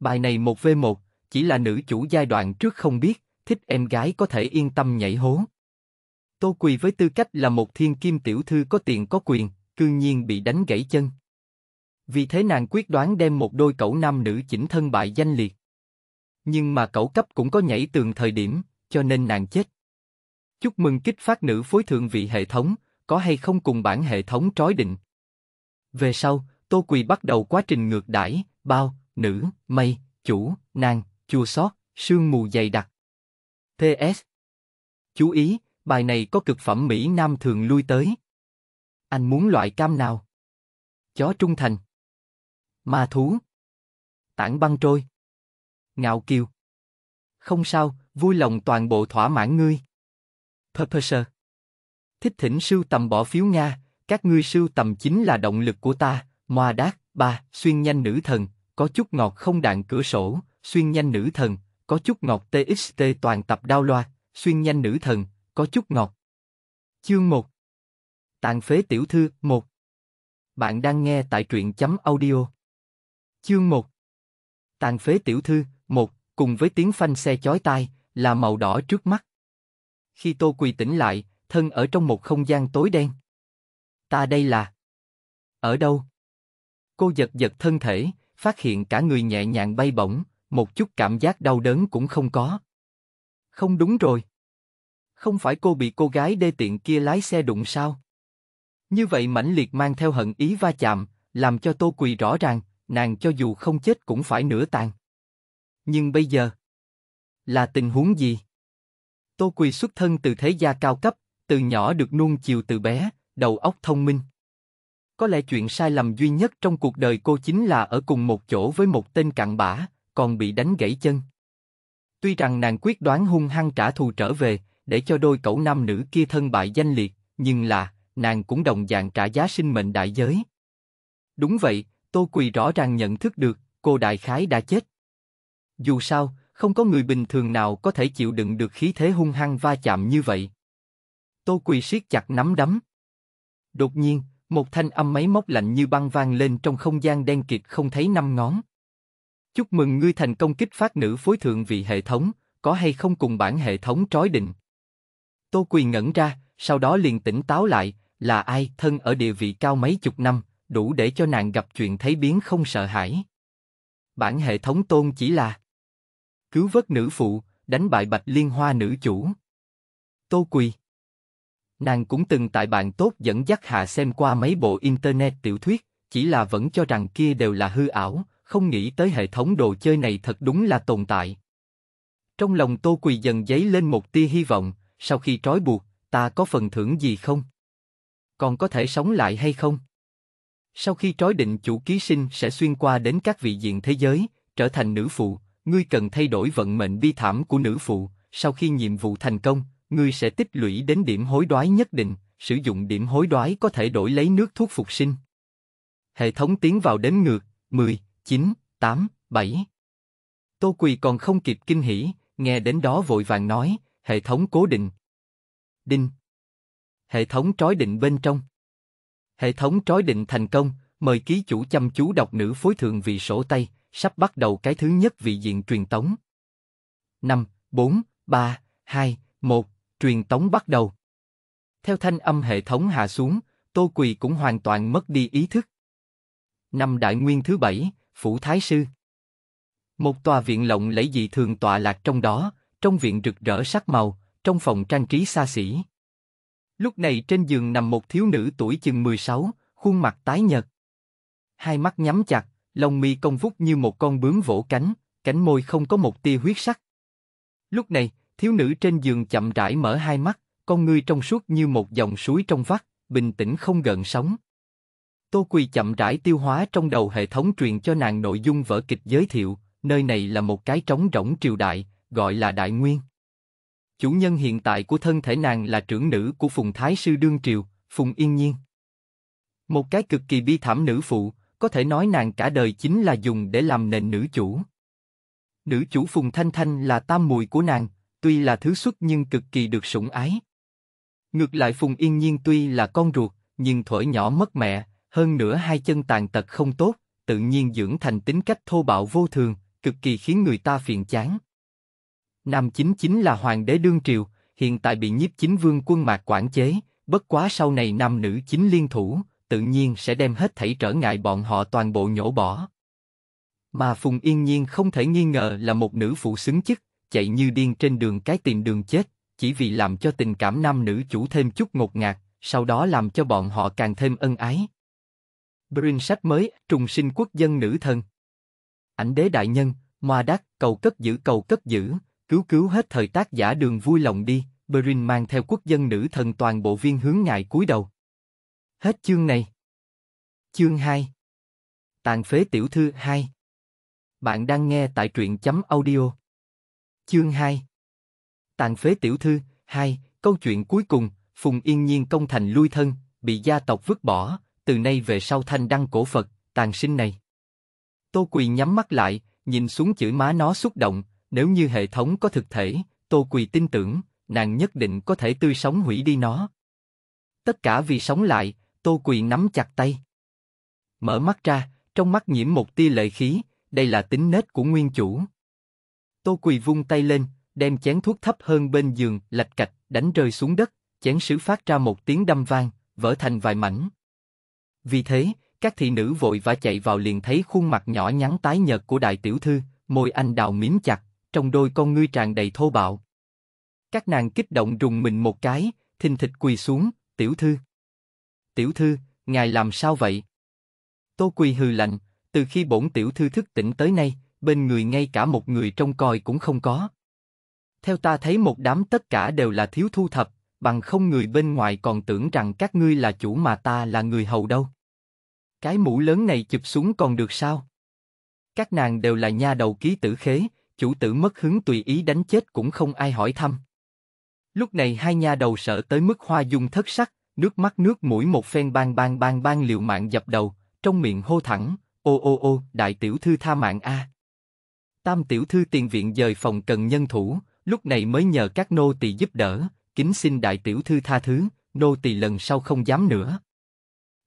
Bài này 1v1, chỉ là nữ chủ giai đoạn trước không biết, thích em gái có thể yên tâm nhảy hố. Tô Quỳ với tư cách là một thiên kim tiểu thư có tiền có quyền, cương nhiên bị đánh gãy chân. Vì thế nàng quyết đoán đem một đôi cẩu nam nữ chỉnh thân bại danh liệt. Nhưng mà cẩu cấp cũng có nhảy tường thời điểm, cho nên nàng chết. Chúc mừng kích phát nữ phối thượng vị hệ thống, có hay không cùng bản hệ thống trói định. Về sau, Tô Quỳ bắt đầu quá trình ngược đãi, bao, nữ, mây, chủ, nàng, chua sót sương mù dày đặc. PS. Chú ý, bài này có cực phẩm Mỹ Nam thường lui tới. Anh muốn loại cam nào? Chó trung thành. Ma thú. Tảng băng trôi. Ngạo kiều. Không sao, vui lòng toàn bộ thỏa mãn ngươi. Purpose. Thích thỉnh sưu tầm bỏ phiếu Nga, các ngươi sưu tầm chính là động lực của ta, Moa Đát, ba, xuyên nhanh nữ thần, có chút ngọt không đạn cửa sổ, xuyên nhanh nữ thần, có chút ngọt TXT toàn tập đao loa, xuyên nhanh nữ thần, có chút ngọt. Chương 1 Tàn phế tiểu thư 1 Bạn đang nghe tại truyện chấm audio. Chương 1 Tàn phế tiểu thư 1 cùng với tiếng phanh xe chói tai là màu đỏ trước mắt. Khi Tô Quỳ tỉnh lại, thân ở trong một không gian tối đen. Ta đây là... Ở đâu? Cô giật giật thân thể, phát hiện cả người nhẹ nhàng bay bổng, một chút cảm giác đau đớn cũng không có. Không đúng rồi. Không phải cô bị cô gái đê tiện kia lái xe đụng sao? Như vậy mãnh liệt mang theo hận ý va chạm, làm cho Tô Quỳ rõ ràng, nàng cho dù không chết cũng phải nửa tàn. Nhưng bây giờ, là tình huống gì? Tô Quỳ xuất thân từ thế gia cao cấp, từ nhỏ được nuông chiều từ bé, đầu óc thông minh. Có lẽ chuyện sai lầm duy nhất trong cuộc đời cô chính là ở cùng một chỗ với một tên cặn bã, còn bị đánh gãy chân. Tuy rằng nàng quyết đoán hung hăng trả thù trở về, để cho đôi cậu nam nữ kia thân bại danh liệt, nhưng là, nàng cũng đồng dạng trả giá sinh mệnh đại giới. Đúng vậy, Tô Quỳ rõ ràng nhận thức được, cô đại khái đã chết. Dù sao, không có người bình thường nào có thể chịu đựng được khí thế hung hăng va chạm như vậy. Tô Quỳ siết chặt nắm đấm. Đột nhiên, một thanh âm máy móc lạnh như băng vang lên trong không gian đen kịt không thấy năm ngón. Chúc mừng ngươi thành công kích phát nữ phối thượng vị hệ thống, có hay không cùng bản hệ thống trói định. Tô Quyền ngẩn ra, sau đó liền tỉnh táo lại, là ai thân ở địa vị cao mấy chục năm, đủ để cho nàng gặp chuyện thấy biến không sợ hãi. Bản hệ thống tôn chỉ là cứu vớt nữ phụ, đánh bại bạch liên hoa nữ chủ. Tô Quỳ Nàng cũng từng tại bạn tốt dẫn dắt hạ xem qua mấy bộ internet tiểu thuyết, chỉ là vẫn cho rằng kia đều là hư ảo, không nghĩ tới hệ thống đồ chơi này thật đúng là tồn tại. Trong lòng Tô Quỳ dần dấy lên một tia hy vọng, sau khi trói buộc, ta có phần thưởng gì không? Còn có thể sống lại hay không? Sau khi trói định chủ ký sinh sẽ xuyên qua đến các vị diện thế giới, trở thành nữ phụ, ngươi cần thay đổi vận mệnh bi thảm của nữ phụ, sau khi nhiệm vụ thành công, ngươi sẽ tích lũy đến điểm hối đoái nhất định, sử dụng điểm hối đoái có thể đổi lấy nước thuốc phục sinh. Hệ thống tiến vào đến ngược, 10, 9, 8, 7. Tô Quỳ còn không kịp kinh hỉ, nghe đến đó vội vàng nói, hệ thống cố định. Đinh. Hệ thống trói định bên trong. Hệ thống trói định thành công, mời ký chủ chăm chú đọc nữ phối thượng vị sổ tay, sắp bắt đầu cái thứ nhất vị diện truyền tống. 5, 4, 3, 2, 1, truyền tống bắt đầu. Theo thanh âm hệ thống hạ xuống, Tô Quỳ cũng hoàn toàn mất đi ý thức. Năm đại nguyên thứ bảy, Phủ Thái Sư Một tòa viện lộng lẫy dị thường tọa lạc trong đó, trong viện rực rỡ sắc màu, trong phòng trang trí xa xỉ. Lúc này trên giường nằm một thiếu nữ tuổi chừng 16, khuôn mặt tái nhợt. Hai mắt nhắm chặt, lông mi cong vút như một con bướm vỗ cánh, cánh môi không có một tia huyết sắc. Lúc này, Thiếu nữ trên giường chậm rãi mở hai mắt, con ngươi trong suốt như một dòng suối trong vắt, bình tĩnh không gợn sóng. Tô Quỳ chậm rãi tiêu hóa trong đầu hệ thống truyền cho nàng nội dung vở kịch giới thiệu, nơi này là một cái trống rỗng triều đại, gọi là Đại Nguyên. Chủ nhân hiện tại của thân thể nàng là trưởng nữ của Phùng Thái Sư Đương Triều, Phùng Yên Nhiên. Một cái cực kỳ bi thảm nữ phụ, có thể nói nàng cả đời chính là dùng để làm nền nữ chủ. Nữ chủ Phùng Thanh Thanh là tam mùi của nàng, tuy là thứ xuất nhưng cực kỳ được sủng ái. Ngược lại Phùng Yên Nhiên tuy là con ruột, nhưng thổi nhỏ mất mẹ, hơn nữa hai chân tàn tật không tốt, tự nhiên dưỡng thành tính cách thô bạo vô thường, cực kỳ khiến người ta phiền chán. năm chính chính là hoàng đế đương triều, hiện tại bị nhiếp chính vương quân mạc quản chế, bất quá sau này nam nữ chính liên thủ, tự nhiên sẽ đem hết thảy trở ngại bọn họ toàn bộ nhổ bỏ. Mà Phùng Yên Nhiên không thể nghi ngờ là một nữ phụ xứng chức, chạy như điên trên đường cái tìm đường chết, chỉ vì làm cho tình cảm nam nữ chủ thêm chút ngột ngạt, sau đó làm cho bọn họ càng thêm ân ái. Brin sách mới, trùng sinh quốc dân nữ thần. Ảnh đế đại nhân, moa đắc, cầu cất giữ cầu cất giữ, cứu cứu hết thời tác giả đường vui lòng đi, Brin mang theo quốc dân nữ thần toàn bộ viên hướng ngài cúi đầu. Hết chương này. Chương 2 Tàn phế tiểu thư 2 Bạn đang nghe tại truyện chấm audio Chương 2 Tàn phế tiểu thư, 2, câu chuyện cuối cùng, Phùng Yên Nhiên công thành lui thân, bị gia tộc vứt bỏ, từ nay về sau thanh đăng cổ Phật, tàn sinh này. Tô Quỳ nhắm mắt lại, nhìn xuống chữ má nó xúc động, nếu như hệ thống có thực thể, Tô Quỳ tin tưởng, nàng nhất định có thể tươi sống hủy đi nó. Tất cả vì sống lại, Tô Quỳ nắm chặt tay. Mở mắt ra, trong mắt nhiễm một tia lệ khí, đây là tính nết của nguyên chủ. Tô Quỳ vung tay lên, đem chén thuốc thấp hơn bên giường, lạch cạch, đánh rơi xuống đất, chén sứ phát ra một tiếng đâm vang, vỡ thành vài mảnh. Vì thế, các thị nữ vội vã chạy vào liền thấy khuôn mặt nhỏ nhắn tái nhợt của đại tiểu thư, môi anh đào miếm chặt, trong đôi con ngươi tràn đầy thô bạo. Các nàng kích động rùng mình một cái, thình thịch quỳ xuống, tiểu thư. Tiểu thư, ngài làm sao vậy? Tô quỳ hừ lạnh, từ khi bổn tiểu thư thức tỉnh tới nay, bên người ngay cả một người trông coi cũng không có. Theo ta thấy một đám tất cả đều là thiếu thu thập, bằng không người bên ngoài còn tưởng rằng các ngươi là chủ mà ta là người hầu đâu. Cái mũ lớn này chụp xuống còn được sao? Các nàng đều là nha đầu ký tử khế, chủ tử mất hứng tùy ý đánh chết cũng không ai hỏi thăm. Lúc này hai nha đầu sợ tới mức hoa dung thất sắc, nước mắt nước mũi một phen bang bang bang bang liều mạng dập đầu, trong miệng hô thẳng, ô ô ô, đại tiểu thư tha mạng a. Tam tiểu thư tiền viện dời phòng cần nhân thủ, lúc này mới nhờ các nô tỳ giúp đỡ, kính xin đại tiểu thư tha thứ, nô tỳ lần sau không dám nữa.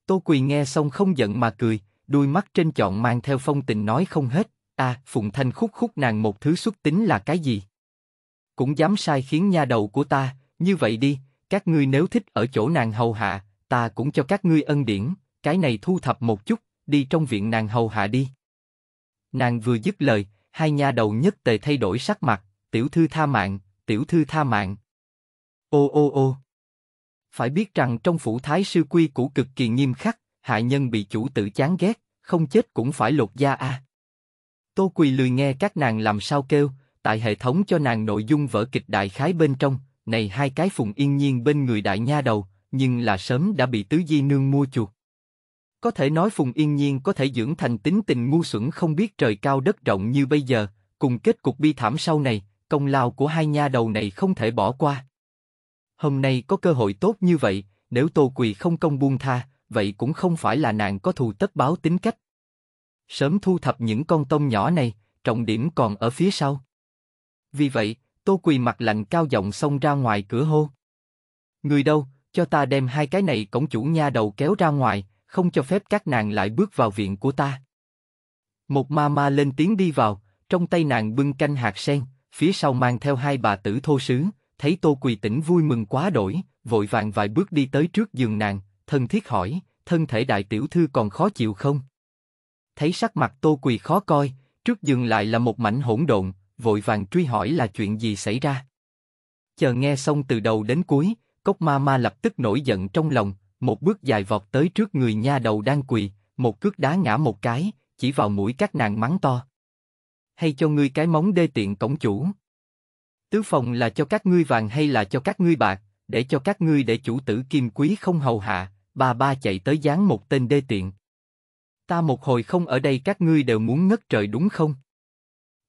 Tô Quỳ nghe xong không giận mà cười, đuôi mắt trên chọn mang theo phong tình nói không hết, a Phụng Thanh khúc khúc nàng một thứ xuất tính là cái gì? Cũng dám sai khiến nha đầu của ta, như vậy đi, các ngươi nếu thích ở chỗ nàng hầu hạ, ta cũng cho các ngươi ân điển, cái này thu thập một chút, đi trong viện nàng hầu hạ đi. Nàng vừa dứt lời, hai nha đầu nhất tề thay đổi sắc mặt, tiểu thư tha mạng, tiểu thư tha mạng. Ô ô ô. Phải biết rằng trong phủ thái sư quy cũ cực kỳ nghiêm khắc, hạ nhân bị chủ tử chán ghét, không chết cũng phải lột da a. À. Tô Quỳ lười nghe các nàng làm sao kêu, tại hệ thống cho nàng nội dung vở kịch đại khái bên trong, này hai cái phùng yên nhiên bên người đại nha đầu, nhưng là sớm đã bị tứ di nương mua chuột. Có thể nói Phùng Yên Nhiên có thể dưỡng thành tính tình ngu xuẩn không biết trời cao đất rộng như bây giờ, cùng kết cục bi thảm sau này, công lao của hai nha đầu này không thể bỏ qua. Hôm nay có cơ hội tốt như vậy, nếu Tô Quỳ không công buông tha, vậy cũng không phải là nàng có thù tất báo tính cách. Sớm thu thập những con tôm nhỏ này, trọng điểm còn ở phía sau. Vì vậy, Tô Quỳ mặt lạnh cao giọng xông ra ngoài cửa hô. Người đâu, cho ta đem hai cái này cổng chủ nha đầu kéo ra ngoài, không cho phép các nàng lại bước vào viện của ta. Một ma ma lên tiếng đi vào, trong tay nàng bưng canh hạt sen, phía sau mang theo hai bà tử thô sứ, thấy Tô Quỳ tỉnh vui mừng quá đổi, vội vàng vài bước đi tới trước giường nàng, thân thiết hỏi, thân thể đại tiểu thư còn khó chịu không? Thấy sắc mặt Tô Quỳ khó coi, trước giường lại là một mảnh hỗn độn, vội vàng truy hỏi là chuyện gì xảy ra. Chờ nghe xong từ đầu đến cuối, Cốc Ma Ma lập tức nổi giận trong lòng, một bước dài vọt tới trước người nha đầu đang quỳ, một cước đá ngã một cái, chỉ vào mũi các nàng mắng to. Hay cho ngươi cái móng đê tiện cổng chủ. Tứ phòng là cho các ngươi vàng hay là cho các ngươi bạc, để cho các ngươi để chủ tử kim quý không hầu hạ, bà ba chạy tới dán một tên đê tiện. Ta một hồi không ở đây các ngươi đều muốn ngất trời đúng không?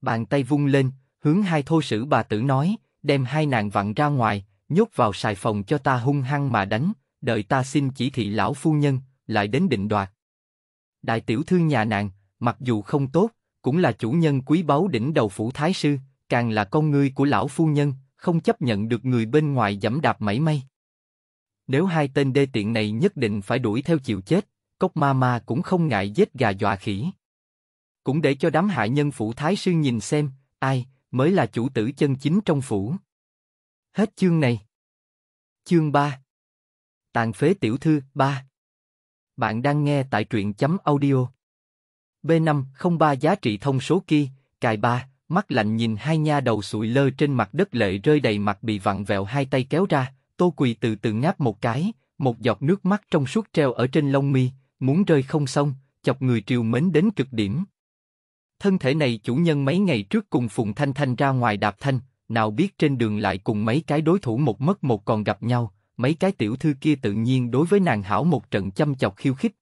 Bàn tay vung lên, hướng hai thô sử bà tử nói, đem hai nàng vặn ra ngoài, nhốt vào xài phòng cho ta hung hăng mà đánh, đợi ta xin chỉ thị lão phu nhân, lại đến định đoạt. Đại tiểu thư nhà nàng, mặc dù không tốt, cũng là chủ nhân quý báu đỉnh đầu phủ thái sư, càng là con ngươi của lão phu nhân, không chấp nhận được người bên ngoài dẫm đạp mảy may. Nếu hai tên đê tiện này nhất định phải đuổi theo chịu chết, cốc ma ma cũng không ngại giết gà dọa khỉ. Cũng để cho đám hại nhân phủ thái sư nhìn xem, ai mới là chủ tử chân chính trong phủ. Hết chương này. Chương 3 Tàn phế tiểu thư 3 Bạn đang nghe tại truyện chấm audio B503 giá trị thông số kia, cài ba mắt lạnh nhìn hai nha đầu sụi lơ trên mặt đất lệ rơi đầy mặt bị vặn vẹo hai tay kéo ra, tô quỳ từ từ ngáp một cái, một giọt nước mắt trong suốt treo ở trên lông mi, muốn rơi không xong, chọc người triều mến đến cực điểm. Thân thể này chủ nhân mấy ngày trước cùng Phùng Thanh Thanh ra ngoài đạp thanh, nào biết trên đường lại cùng mấy cái đối thủ một mất một còn gặp nhau, mấy cái tiểu thư kia tự nhiên đối với nàng hảo một trận chăm chọc khiêu khích.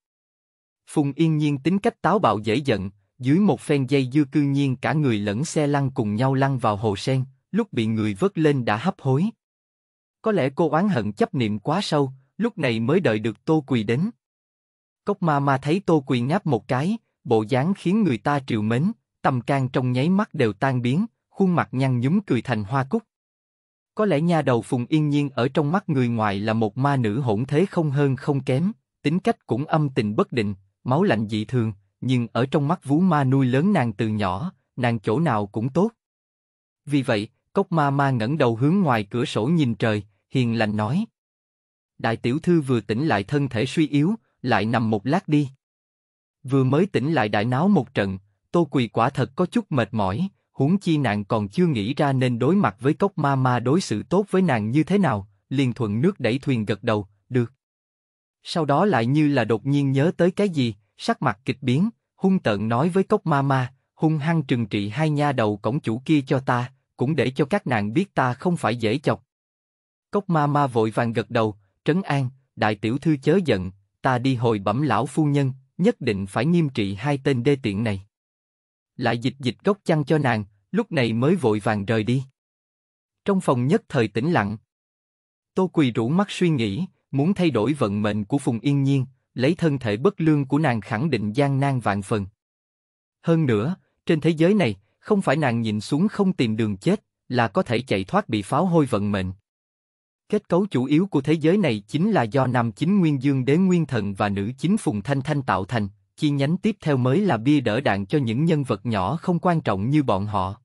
Phùng Yên Nhiên tính cách táo bạo dễ giận, dưới một phen dây dưa cư nhiên cả người lẫn xe lăn cùng nhau lăn vào hồ sen, lúc bị người vớt lên đã hấp hối. Có lẽ cô oán hận chấp niệm quá sâu, lúc này mới đợi được Tô Quỳ đến. Cốc ma ma thấy Tô Quỳ ngáp một cái, bộ dáng khiến người ta triệu mến, tầm can trong nháy mắt đều tan biến, khuôn mặt nhăn nhúm cười thành hoa cúc. Có lẽ nha đầu Phùng Yên Nhiên ở trong mắt người ngoài là một ma nữ hỗn thế không hơn không kém, tính cách cũng âm tình bất định, máu lạnh dị thường, nhưng ở trong mắt vú ma nuôi lớn nàng từ nhỏ, nàng chỗ nào cũng tốt. Vì vậy, Cốc ma ma ngẩng đầu hướng ngoài cửa sổ nhìn trời, hiền lành nói. Đại tiểu thư vừa tỉnh lại thân thể suy yếu, lại nằm một lát đi. Vừa mới tỉnh lại đại náo một trận, tô quỳ quả thật có chút mệt mỏi, huống chi nàng còn chưa nghĩ ra nên đối mặt với cốc ma ma đối xử tốt với nàng như thế nào, liền thuận nước đẩy thuyền gật đầu, được. Sau đó lại như là đột nhiên nhớ tới cái gì, sắc mặt kịch biến, hung tợn nói với cốc ma ma, hung hăng trừng trị hai nha đầu cổng chủ kia cho ta, cũng để cho các nàng biết ta không phải dễ chọc. Cốc ma ma vội vàng gật đầu, trấn an, đại tiểu thư chớ giận, ta đi hồi bẩm lão phu nhân, nhất định phải nghiêm trị hai tên đê tiện này lại dịch dịch gốc chăn cho nàng, lúc này mới vội vàng rời đi. Trong phòng nhất thời tĩnh lặng. Tô Quỳ rũ mắt suy nghĩ, muốn thay đổi vận mệnh của Phùng Yên Nhiên, lấy thân thể bất lương của nàng khẳng định gian nan vạn phần. Hơn nữa, trên thế giới này, không phải nàng nhìn xuống không tìm đường chết, là có thể chạy thoát bị pháo hôi vận mệnh. Kết cấu chủ yếu của thế giới này chính là do nam chính Nguyên Dương Đế Nguyên Thần và nữ chính Phùng Thanh Thanh tạo thành, chi nhánh tiếp theo mới là bia đỡ đạn cho những nhân vật nhỏ không quan trọng như bọn họ.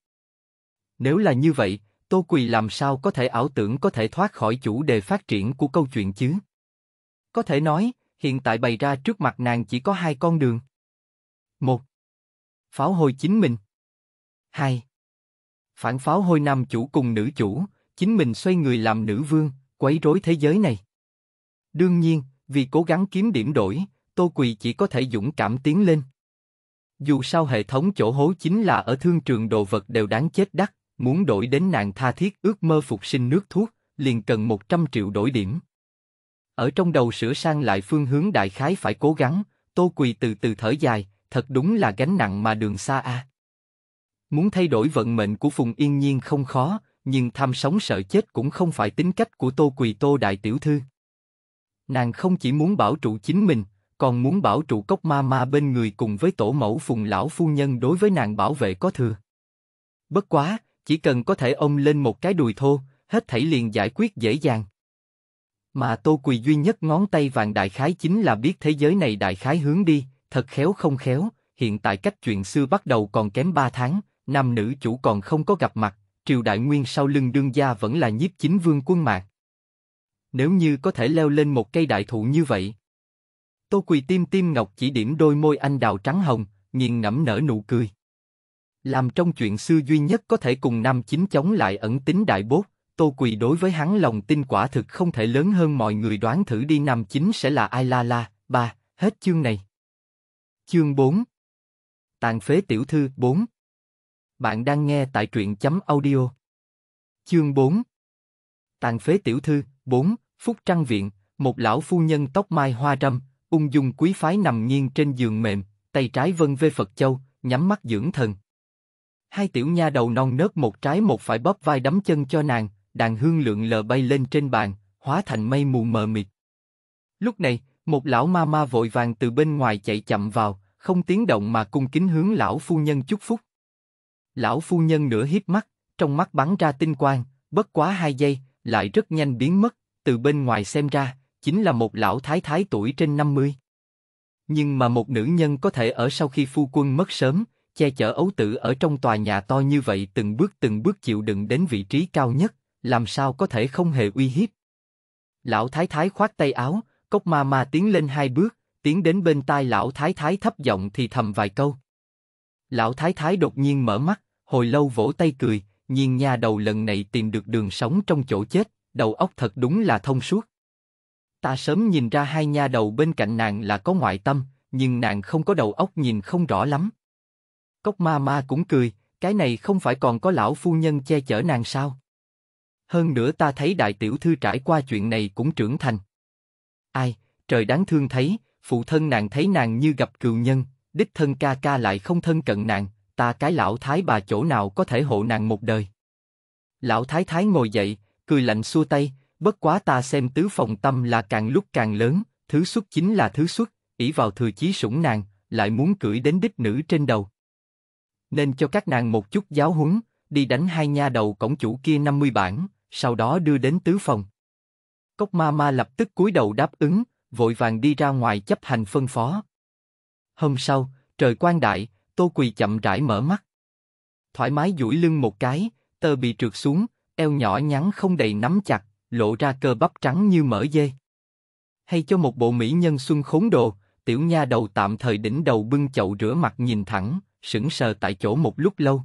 Nếu là như vậy, Tô Quỳ làm sao có thể ảo tưởng có thể thoát khỏi chủ đề phát triển của câu chuyện chứ? Có thể nói, hiện tại bày ra trước mặt nàng chỉ có hai con đường. Một, pháo hồi chính mình. Hai, phản pháo hôi nam chủ cùng nữ chủ, chính mình xoay người làm nữ vương, quấy rối thế giới này. Đương nhiên, vì cố gắng kiếm điểm đổi, Tô Quỳ chỉ có thể dũng cảm tiến lên. Dù sao hệ thống chỗ hố chính là ở thương trường đồ vật đều đáng chết đắt, muốn đổi đến nàng tha thiết ước mơ phục sinh nước thuốc, liền cần 100 triệu đổi điểm. Ở trong đầu sửa sang lại phương hướng đại khái phải cố gắng, Tô Quỳ từ từ thở dài, thật đúng là gánh nặng mà đường xa a. Muốn thay đổi vận mệnh của Phùng Yên Nhiên không khó, nhưng tham sống sợ chết cũng không phải tính cách của Tô Quỳ Tô Đại Tiểu Thư. Nàng không chỉ muốn bảo trụ chính mình, còn muốn bảo trụ cốc ma ma bên người cùng với tổ mẫu phùng lão phu nhân đối với nàng bảo vệ có thừa. Bất quá, chỉ cần có thể ông lên một cái đùi thô, hết thảy liền giải quyết dễ dàng. Mà Tô Quỳ duy nhất ngón tay vàng đại khái chính là biết thế giới này đại khái hướng đi, thật khéo không khéo, hiện tại cách chuyện xưa bắt đầu còn kém ba tháng, nam nữ chủ còn không có gặp mặt, triều đại nguyên sau lưng đương gia vẫn là nhiếp chính vương quân mạc. Nếu như có thể leo lên một cây đại thụ như vậy, Tô Quỳ tim tim ngọc chỉ điểm đôi môi anh đào trắng hồng, nghiền ngẫm nở nụ cười. Làm trong chuyện xưa duy nhất có thể cùng nam chính chống lại ẩn tính đại bốt, Tô Quỳ đối với hắn lòng tin quả thực không thể lớn hơn mọi người đoán thử đi nam chính sẽ là ai la la, ba, hết chương này. Chương 4 Tàn phế tiểu thư 4 Bạn đang nghe tại truyện chấm audio. Chương 4 Tàn phế tiểu thư 4 Phúc Trăng Viện, một lão phu nhân tóc mai hoa râm, ung dung quý phái nằm nghiêng trên giường mềm, tay trái vân vê Phật Châu, nhắm mắt dưỡng thần. Hai tiểu nha đầu non nớt một trái một phải bóp vai đấm chân cho nàng, đàn hương lượng lờ bay lên trên bàn, hóa thành mây mù mờ mịt. Lúc này, một lão ma ma vội vàng từ bên ngoài chạy chậm vào, không tiếng động mà cung kính hướng lão phu nhân chúc phúc. Lão phu nhân nửa hiếp mắt, trong mắt bắn ra tinh quang, bất quá hai giây, lại rất nhanh biến mất, từ bên ngoài xem ra, chính là một lão thái thái tuổi trên 50. Nhưng mà một nữ nhân có thể ở sau khi phu quân mất sớm, che chở ấu tử ở trong tòa nhà to như vậy từng bước từng bước chịu đựng đến vị trí cao nhất, làm sao có thể không hề uy hiếp. Lão thái thái khoát tay áo, cốc ma ma tiến lên hai bước, tiến đến bên tai lão thái thái thấp giọng thì thầm vài câu. Lão thái thái đột nhiên mở mắt, hồi lâu vỗ tay cười, nhiên nha đầu lần này tìm được đường sống trong chỗ chết, đầu óc thật đúng là thông suốt ta sớm nhìn ra hai nha đầu bên cạnh nàng là có ngoại tâm, nhưng nàng không có đầu óc nhìn không rõ lắm. Cốc ma ma cũng cười, cái này không phải còn có lão phu nhân che chở nàng sao? Hơn nữa ta thấy đại tiểu thư trải qua chuyện này cũng trưởng thành. Ai, trời đáng thương thấy, phụ thân nàng thấy nàng như gặp cừu nhân, đích thân ca ca lại không thân cận nàng, ta cái lão thái bà chỗ nào có thể hộ nàng một đời. Lão thái thái ngồi dậy, cười lạnh xua tay, bất quá ta xem tứ phòng tâm là càng lúc càng lớn, thứ xuất chính là thứ xuất, ỷ vào thừa chí sủng nàng, lại muốn cưỡi đến đích nữ trên đầu. Nên cho các nàng một chút giáo huấn, đi đánh hai nha đầu cổng chủ kia 50 bản, sau đó đưa đến tứ phòng. Cốc ma ma lập tức cúi đầu đáp ứng, vội vàng đi ra ngoài chấp hành phân phó. Hôm sau, trời quang đại, tô quỳ chậm rãi mở mắt. Thoải mái duỗi lưng một cái, tơ bị trượt xuống, eo nhỏ nhắn không đầy nắm chặt, lộ ra cơ bắp trắng như mỡ dê. Hay cho một bộ mỹ nhân xuân khốn đồ, tiểu nha đầu tạm thời đỉnh đầu bưng chậu rửa mặt nhìn thẳng, sững sờ tại chỗ một lúc lâu.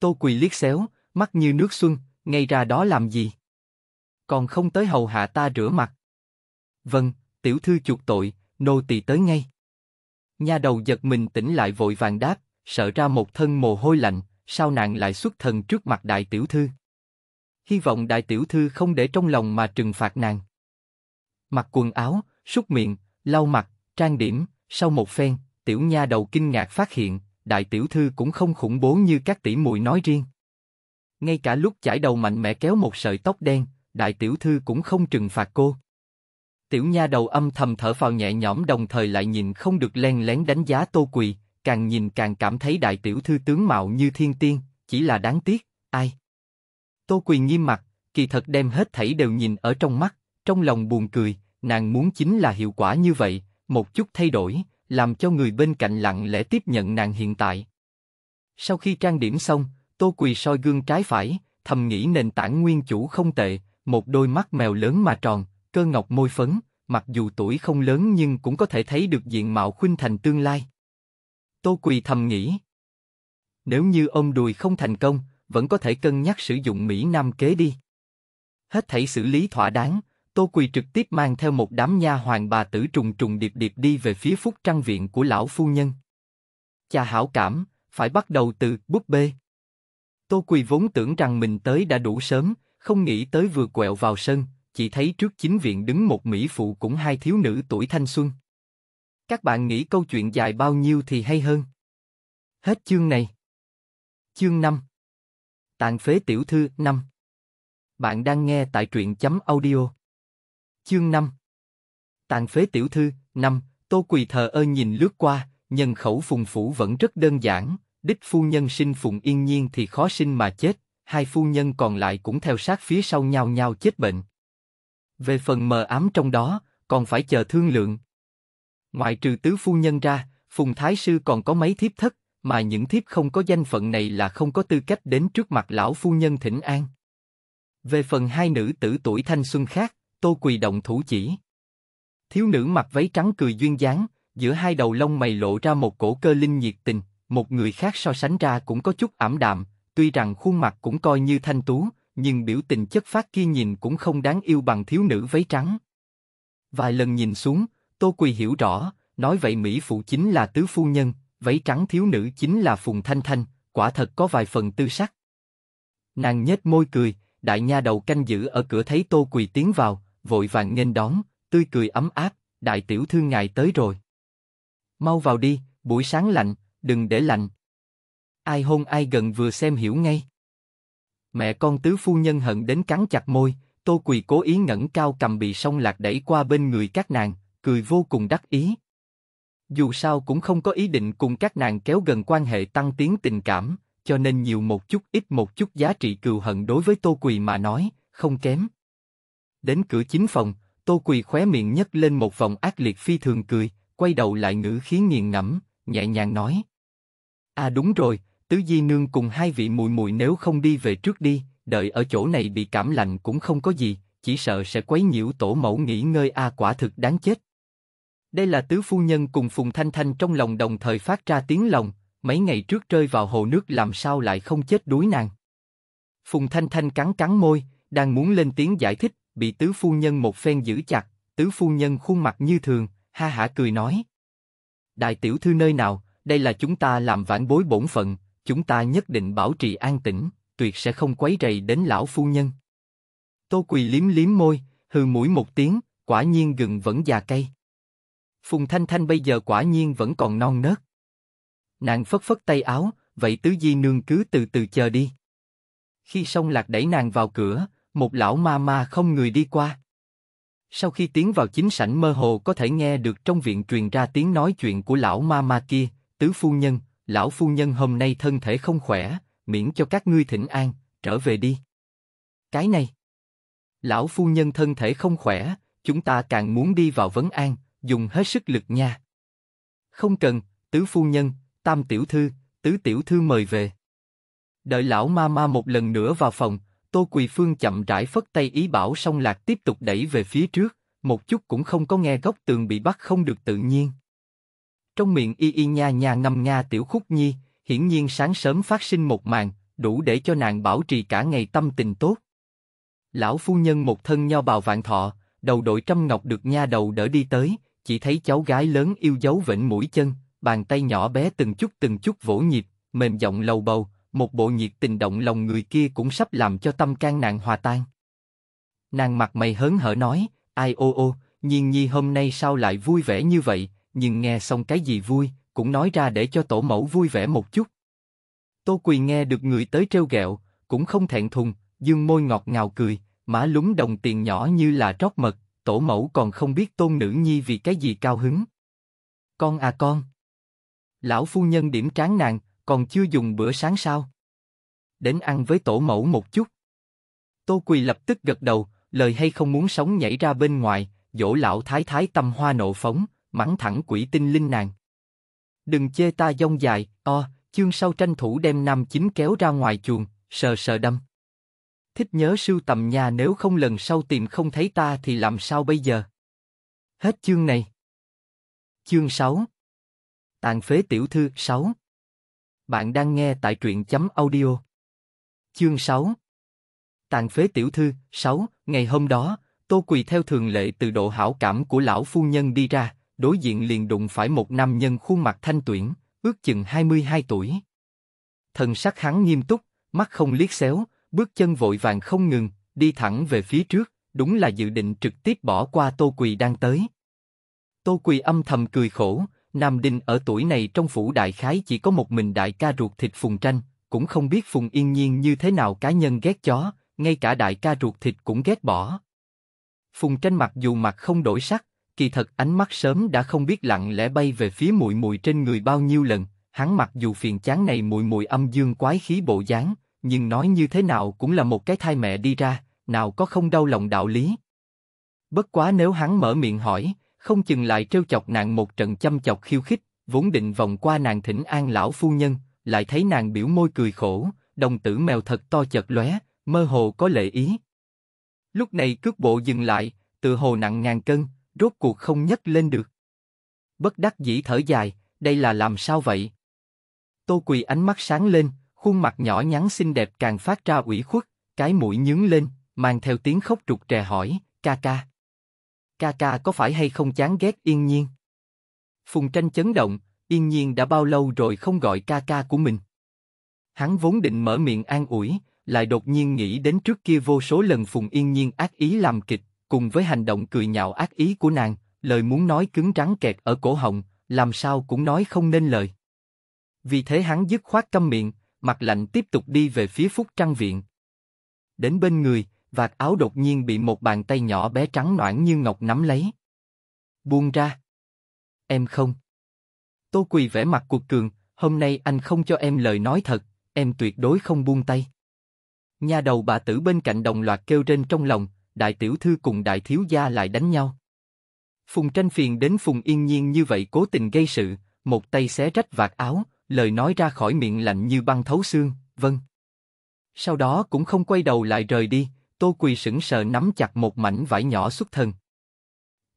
Tô Quỳ liếc xéo, mắt như nước xuân, ngay ra đó làm gì? Còn không tới hầu hạ ta rửa mặt. Vâng, tiểu thư chuộc tội, nô tỳ tới ngay. Nha đầu giật mình tỉnh lại vội vàng đáp, sợ ra một thân mồ hôi lạnh, sao nàng lại xuất thần trước mặt đại tiểu thư? hy vọng đại tiểu thư không để trong lòng mà trừng phạt nàng. Mặc quần áo, súc miệng, lau mặt, trang điểm, sau một phen, tiểu nha đầu kinh ngạc phát hiện, đại tiểu thư cũng không khủng bố như các tỷ muội nói riêng. Ngay cả lúc chải đầu mạnh mẽ kéo một sợi tóc đen, đại tiểu thư cũng không trừng phạt cô. Tiểu nha đầu âm thầm thở phào nhẹ nhõm đồng thời lại nhìn không được len lén đánh giá tô quỳ, càng nhìn càng cảm thấy đại tiểu thư tướng mạo như thiên tiên, chỉ là đáng tiếc, ai. Tô Quỳ nghiêm mặt, kỳ thật đem hết thảy đều nhìn ở trong mắt, trong lòng buồn cười, nàng muốn chính là hiệu quả như vậy, một chút thay đổi, làm cho người bên cạnh lặng lẽ tiếp nhận nàng hiện tại. Sau khi trang điểm xong, Tô Quỳ soi gương trái phải, thầm nghĩ nền tảng nguyên chủ không tệ, một đôi mắt mèo lớn mà tròn, cơ ngọc môi phấn, mặc dù tuổi không lớn nhưng cũng có thể thấy được diện mạo khuynh thành tương lai. Tô Quỳ thầm nghĩ. Nếu như ôm đùi không thành công, vẫn có thể cân nhắc sử dụng Mỹ Nam kế đi. Hết thảy xử lý thỏa đáng, Tô Quỳ trực tiếp mang theo một đám nha hoàng bà tử trùng trùng điệp điệp đi về phía phúc trang viện của lão phu nhân. Cha hảo cảm, phải bắt đầu từ búp bê. Tô Quỳ vốn tưởng rằng mình tới đã đủ sớm, không nghĩ tới vừa quẹo vào sân, chỉ thấy trước chính viện đứng một mỹ phụ cũng hai thiếu nữ tuổi thanh xuân. Các bạn nghĩ câu chuyện dài bao nhiêu thì hay hơn? Hết chương này. Chương 5 Tàn phế tiểu thư 5 Bạn đang nghe tại truyện chấm audio Chương 5 Tàn phế tiểu thư 5 Tô Quỳ thờ ơ nhìn lướt qua, nhân khẩu phùng phủ vẫn rất đơn giản, đích phu nhân sinh phùng yên nhiên thì khó sinh mà chết, hai phu nhân còn lại cũng theo sát phía sau nhau nhau chết bệnh. Về phần mờ ám trong đó, còn phải chờ thương lượng. Ngoại trừ tứ phu nhân ra, Phùng Thái Sư còn có mấy thiếp thất, mà những thiếp không có danh phận này là không có tư cách đến trước mặt lão phu nhân thỉnh an. Về phần hai nữ tử tuổi thanh xuân khác, Tô Quỳ động thủ chỉ. Thiếu nữ mặc váy trắng cười duyên dáng, giữa hai đầu lông mày lộ ra một cổ cơ linh nhiệt tình, một người khác so sánh ra cũng có chút ảm đạm, tuy rằng khuôn mặt cũng coi như thanh tú, nhưng biểu tình chất phát kia nhìn cũng không đáng yêu bằng thiếu nữ váy trắng. Vài lần nhìn xuống, Tô Quỳ hiểu rõ, nói vậy Mỹ Phụ chính là tứ phu nhân, váy trắng thiếu nữ chính là Phùng Thanh Thanh, quả thật có vài phần tư sắc. Nàng nhếch môi cười, đại nha đầu canh giữ ở cửa thấy Tô Quỳ tiến vào, vội vàng nghênh đón, tươi cười ấm áp, đại tiểu thư ngài tới rồi. Mau vào đi, buổi sáng lạnh, đừng để lạnh. Ai hôn ai gần vừa xem hiểu ngay. Mẹ con tứ phu nhân hận đến cắn chặt môi, Tô Quỳ cố ý ngẩng cao cầm bị song lạc đẩy qua bên người các nàng, cười vô cùng đắc ý dù sao cũng không có ý định cùng các nàng kéo gần quan hệ tăng tiến tình cảm, cho nên nhiều một chút ít một chút giá trị cừu hận đối với Tô Quỳ mà nói, không kém. Đến cửa chính phòng, Tô Quỳ khóe miệng nhấc lên một vòng ác liệt phi thường cười, quay đầu lại ngữ khí nghiền ngẫm, nhẹ nhàng nói. À đúng rồi, Tứ Di Nương cùng hai vị mùi mùi nếu không đi về trước đi, đợi ở chỗ này bị cảm lạnh cũng không có gì, chỉ sợ sẽ quấy nhiễu tổ mẫu nghỉ ngơi a quả thực đáng chết. Đây là tứ phu nhân cùng Phùng Thanh Thanh trong lòng đồng thời phát ra tiếng lòng, mấy ngày trước rơi vào hồ nước làm sao lại không chết đuối nàng. Phùng Thanh Thanh cắn cắn môi, đang muốn lên tiếng giải thích, bị tứ phu nhân một phen giữ chặt, tứ phu nhân khuôn mặt như thường, ha hả cười nói. Đại tiểu thư nơi nào, đây là chúng ta làm vãn bối bổn phận, chúng ta nhất định bảo trì an tĩnh, tuyệt sẽ không quấy rầy đến lão phu nhân. Tô Quỳ liếm liếm môi, hừ mũi một tiếng, quả nhiên gừng vẫn già cây. Phùng Thanh Thanh bây giờ quả nhiên vẫn còn non nớt. Nàng phất phất tay áo, vậy tứ di nương cứ từ từ chờ đi. Khi song lạc đẩy nàng vào cửa, một lão ma ma không người đi qua. Sau khi tiến vào chính sảnh mơ hồ có thể nghe được trong viện truyền ra tiếng nói chuyện của lão ma ma kia, tứ phu nhân, lão phu nhân hôm nay thân thể không khỏe, miễn cho các ngươi thỉnh an, trở về đi. Cái này, lão phu nhân thân thể không khỏe, chúng ta càng muốn đi vào vấn an, dùng hết sức lực nha. Không cần, tứ phu nhân, tam tiểu thư, tứ tiểu thư mời về. Đợi lão ma ma một lần nữa vào phòng, Tô Quỳ Phương chậm rãi phất tay ý bảo song lạc tiếp tục đẩy về phía trước, một chút cũng không có nghe góc tường bị bắt không được tự nhiên. Trong miệng y y nha nha ngâm nga tiểu khúc nhi, hiển nhiên sáng sớm phát sinh một màn, đủ để cho nàng bảo trì cả ngày tâm tình tốt. Lão phu nhân một thân nho bào vạn thọ, đầu đội trăm ngọc được nha đầu đỡ đi tới, chỉ thấy cháu gái lớn yêu dấu vĩnh mũi chân, bàn tay nhỏ bé từng chút từng chút vỗ nhịp, mềm giọng lầu bầu, một bộ nhiệt tình động lòng người kia cũng sắp làm cho tâm can nàng hòa tan. Nàng mặt mày hớn hở nói, ai ô ô, nhiên nhi hôm nay sao lại vui vẻ như vậy, nhưng nghe xong cái gì vui, cũng nói ra để cho tổ mẫu vui vẻ một chút. Tô Quỳ nghe được người tới treo gẹo, cũng không thẹn thùng, dương môi ngọt ngào cười, mã lúng đồng tiền nhỏ như là trót mật, tổ mẫu còn không biết tôn nữ nhi vì cái gì cao hứng. Con à con! Lão phu nhân điểm tráng nàng, còn chưa dùng bữa sáng sao? Đến ăn với tổ mẫu một chút. Tô Quỳ lập tức gật đầu, lời hay không muốn sống nhảy ra bên ngoài, dỗ lão thái thái tâm hoa nộ phóng, mắng thẳng quỷ tinh linh nàng. Đừng chê ta dông dài, o, chương sau tranh thủ đem nam chính kéo ra ngoài chuồng, sờ sờ đâm thích nhớ sưu tầm nhà nếu không lần sau tìm không thấy ta thì làm sao bây giờ? Hết chương này. Chương 6 Tàn phế tiểu thư 6 Bạn đang nghe tại truyện chấm audio. Chương 6 Tàn phế tiểu thư 6 Ngày hôm đó, Tô Quỳ theo thường lệ từ độ hảo cảm của lão phu nhân đi ra, đối diện liền đụng phải một nam nhân khuôn mặt thanh tuyển, ước chừng 22 tuổi. Thần sắc hắn nghiêm túc, mắt không liếc xéo, bước chân vội vàng không ngừng, đi thẳng về phía trước, đúng là dự định trực tiếp bỏ qua Tô Quỳ đang tới. Tô Quỳ âm thầm cười khổ, Nam Đinh ở tuổi này trong phủ đại khái chỉ có một mình đại ca ruột thịt Phùng Tranh, cũng không biết Phùng Yên Nhiên như thế nào cá nhân ghét chó, ngay cả đại ca ruột thịt cũng ghét bỏ. Phùng Tranh mặc dù mặt không đổi sắc, kỳ thật ánh mắt sớm đã không biết lặng lẽ bay về phía muội mùi trên người bao nhiêu lần, hắn mặc dù phiền chán này mùi mùi âm dương quái khí bộ dáng, nhưng nói như thế nào cũng là một cái thai mẹ đi ra, nào có không đau lòng đạo lý. Bất quá nếu hắn mở miệng hỏi, không chừng lại trêu chọc nàng một trận chăm chọc khiêu khích, vốn định vòng qua nàng thỉnh an lão phu nhân, lại thấy nàng biểu môi cười khổ, đồng tử mèo thật to chật lóe, mơ hồ có lệ ý. Lúc này cước bộ dừng lại, tự hồ nặng ngàn cân, rốt cuộc không nhấc lên được. Bất đắc dĩ thở dài, đây là làm sao vậy? Tô Quỳ ánh mắt sáng lên, khuôn mặt nhỏ nhắn xinh đẹp càng phát ra ủy khuất, cái mũi nhướng lên, mang theo tiếng khóc trục trè hỏi, ca ca. Ca ca có phải hay không chán ghét yên nhiên? Phùng tranh chấn động, yên nhiên đã bao lâu rồi không gọi ca ca của mình. Hắn vốn định mở miệng an ủi, lại đột nhiên nghĩ đến trước kia vô số lần Phùng Yên Nhiên ác ý làm kịch, cùng với hành động cười nhạo ác ý của nàng, lời muốn nói cứng rắn kẹt ở cổ họng, làm sao cũng nói không nên lời. Vì thế hắn dứt khoát câm miệng, mặt lạnh tiếp tục đi về phía phúc trăng viện. Đến bên người, vạt áo đột nhiên bị một bàn tay nhỏ bé trắng noãn như ngọc nắm lấy. Buông ra. Em không. Tô Quỳ vẻ mặt cuộc cường, hôm nay anh không cho em lời nói thật, em tuyệt đối không buông tay. Nhà đầu bà tử bên cạnh đồng loạt kêu trên trong lòng, đại tiểu thư cùng đại thiếu gia lại đánh nhau. Phùng tranh phiền đến Phùng yên nhiên như vậy cố tình gây sự, một tay xé rách vạt áo, lời nói ra khỏi miệng lạnh như băng thấu xương, vâng. Sau đó cũng không quay đầu lại rời đi, Tô Quỳ sững sờ nắm chặt một mảnh vải nhỏ xuất thân.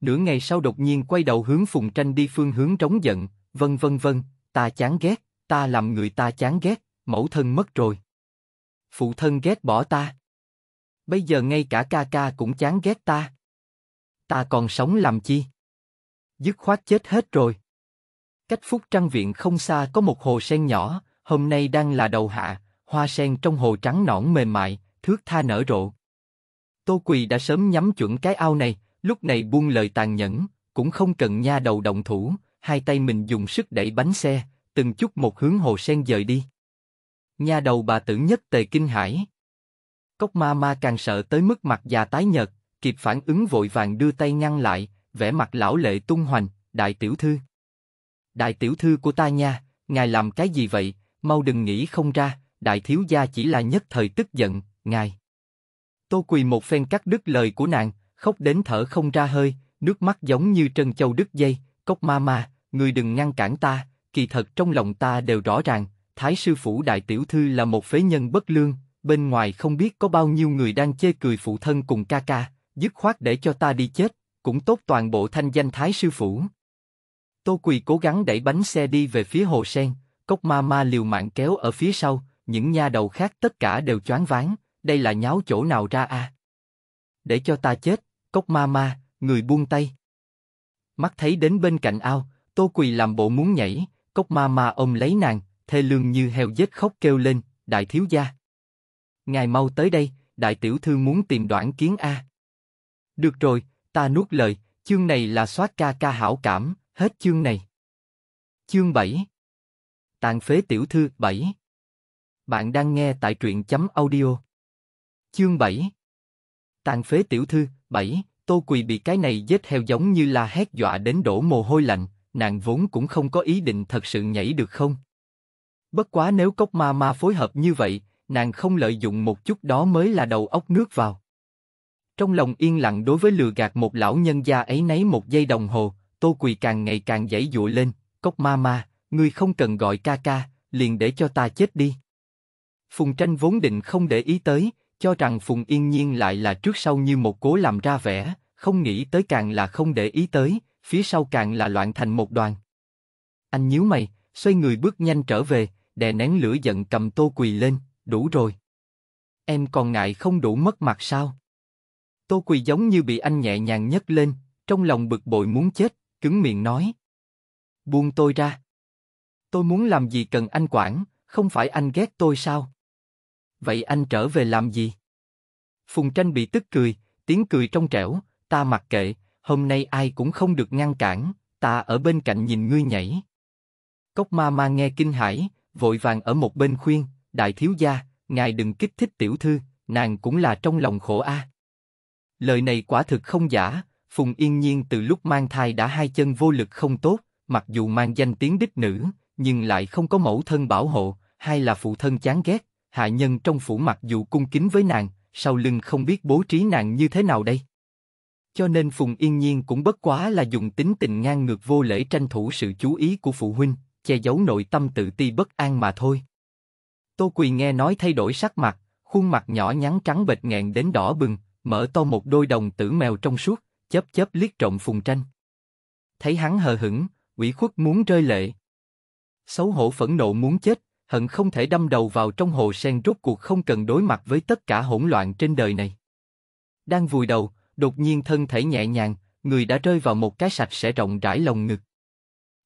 Nửa ngày sau đột nhiên quay đầu hướng Phùng Tranh đi phương hướng trống giận, vân vân vân, ta chán ghét, ta làm người ta chán ghét, mẫu thân mất rồi. Phụ thân ghét bỏ ta. Bây giờ ngay cả ca ca cũng chán ghét ta. Ta còn sống làm chi? Dứt khoát chết hết rồi. Cách Phúc trang Viện không xa có một hồ sen nhỏ, hôm nay đang là đầu hạ, hoa sen trong hồ trắng nõn mềm mại, thước tha nở rộ. Tô Quỳ đã sớm nhắm chuẩn cái ao này, lúc này buông lời tàn nhẫn, cũng không cần nha đầu động thủ, hai tay mình dùng sức đẩy bánh xe, từng chút một hướng hồ sen dời đi. Nha đầu bà tử nhất tề kinh hải Cốc ma ma càng sợ tới mức mặt già tái nhợt, kịp phản ứng vội vàng đưa tay ngăn lại, vẻ mặt lão lệ tung hoành, đại tiểu thư đại tiểu thư của ta nha, ngài làm cái gì vậy? Mau đừng nghĩ không ra, đại thiếu gia chỉ là nhất thời tức giận, ngài. Tô Quỳ một phen cắt đứt lời của nàng, khóc đến thở không ra hơi, nước mắt giống như trân châu đứt dây. Cốc ma ma, người đừng ngăn cản ta, kỳ thật trong lòng ta đều rõ ràng, Thái sư phủ đại tiểu thư là một phế nhân bất lương, bên ngoài không biết có bao nhiêu người đang chê cười phụ thân cùng ca ca, dứt khoát để cho ta đi chết, cũng tốt toàn bộ thanh danh Thái sư phủ. Tô Quỳ cố gắng đẩy bánh xe đi về phía hồ sen, cốc ma ma liều mạng kéo ở phía sau, những nha đầu khác tất cả đều choáng váng, đây là nháo chỗ nào ra à? Để cho ta chết, cốc ma ma, người buông tay. Mắt thấy đến bên cạnh ao, Tô Quỳ làm bộ muốn nhảy, cốc ma ma ôm lấy nàng, thê lương như heo dết khóc kêu lên, đại thiếu gia. Ngài mau tới đây, đại tiểu thư muốn tìm đoạn kiến A. Được rồi, ta nuốt lời, chương này là soát ca ca hảo cảm, Hết chương này. Chương 7 Tàn phế tiểu thư 7 Bạn đang nghe tại truyện chấm audio. Chương 7 Tàn phế tiểu thư 7 Tô Quỳ bị cái này giết heo giống như là hét dọa đến đổ mồ hôi lạnh, nàng vốn cũng không có ý định thật sự nhảy được không. Bất quá nếu cốc ma ma phối hợp như vậy, nàng không lợi dụng một chút đó mới là đầu óc nước vào. Trong lòng yên lặng đối với lừa gạt một lão nhân gia ấy nấy một giây đồng hồ, Tô Quỳ càng ngày càng dãy dụa lên, cốc ma ma, ngươi không cần gọi ca ca, liền để cho ta chết đi. Phùng tranh vốn định không để ý tới, cho rằng Phùng Yên Nhiên lại là trước sau như một cố làm ra vẻ, không nghĩ tới càng là không để ý tới, phía sau càng là loạn thành một đoàn. Anh nhíu mày, xoay người bước nhanh trở về, đè nén lửa giận cầm tô quỳ lên, đủ rồi. Em còn ngại không đủ mất mặt sao? Tô quỳ giống như bị anh nhẹ nhàng nhấc lên, trong lòng bực bội muốn chết, cứng miệng nói. Buông tôi ra. Tôi muốn làm gì cần anh quản, không phải anh ghét tôi sao? Vậy anh trở về làm gì? Phùng tranh bị tức cười, tiếng cười trong trẻo, ta mặc kệ, hôm nay ai cũng không được ngăn cản, ta ở bên cạnh nhìn ngươi nhảy. Cốc ma ma nghe kinh hãi, vội vàng ở một bên khuyên, đại thiếu gia, ngài đừng kích thích tiểu thư, nàng cũng là trong lòng khổ a. Lời này quả thực không giả, Phùng Yên Nhiên từ lúc mang thai đã hai chân vô lực không tốt, mặc dù mang danh tiếng đích nữ, nhưng lại không có mẫu thân bảo hộ, hay là phụ thân chán ghét, hạ nhân trong phủ mặc dù cung kính với nàng, sau lưng không biết bố trí nàng như thế nào đây. Cho nên Phùng Yên Nhiên cũng bất quá là dùng tính tình ngang ngược vô lễ tranh thủ sự chú ý của phụ huynh, che giấu nội tâm tự ti bất an mà thôi. Tô Quỳ nghe nói thay đổi sắc mặt, khuôn mặt nhỏ nhắn trắng bệch nghẹn đến đỏ bừng, mở to một đôi đồng tử mèo trong suốt, chớp chớp liếc trộm phùng tranh. Thấy hắn hờ hững, quỷ khuất muốn rơi lệ. Xấu hổ phẫn nộ muốn chết, hận không thể đâm đầu vào trong hồ sen rốt cuộc không cần đối mặt với tất cả hỗn loạn trên đời này. Đang vùi đầu, đột nhiên thân thể nhẹ nhàng, người đã rơi vào một cái sạch sẽ rộng rãi lồng ngực.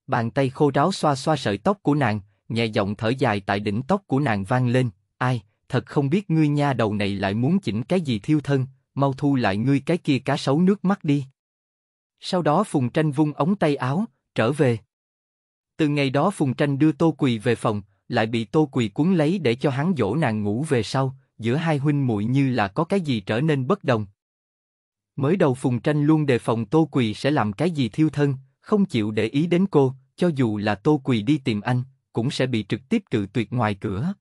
Bàn tay khô ráo xoa xoa sợi tóc của nàng, nhẹ giọng thở dài tại đỉnh tóc của nàng vang lên, ai, thật không biết ngươi nha đầu này lại muốn chỉnh cái gì thiêu thân, mau thu lại ngươi cái kia cá sấu nước mắt đi. Sau đó Phùng Tranh vung ống tay áo, trở về. Từ ngày đó Phùng Tranh đưa Tô Quỳ về phòng, lại bị Tô Quỳ cuốn lấy để cho hắn dỗ nàng ngủ về sau, giữa hai huynh muội như là có cái gì trở nên bất đồng. Mới đầu Phùng Tranh luôn đề phòng Tô Quỳ sẽ làm cái gì thiêu thân, không chịu để ý đến cô, cho dù là Tô Quỳ đi tìm anh, cũng sẽ bị trực tiếp cự tuyệt ngoài cửa.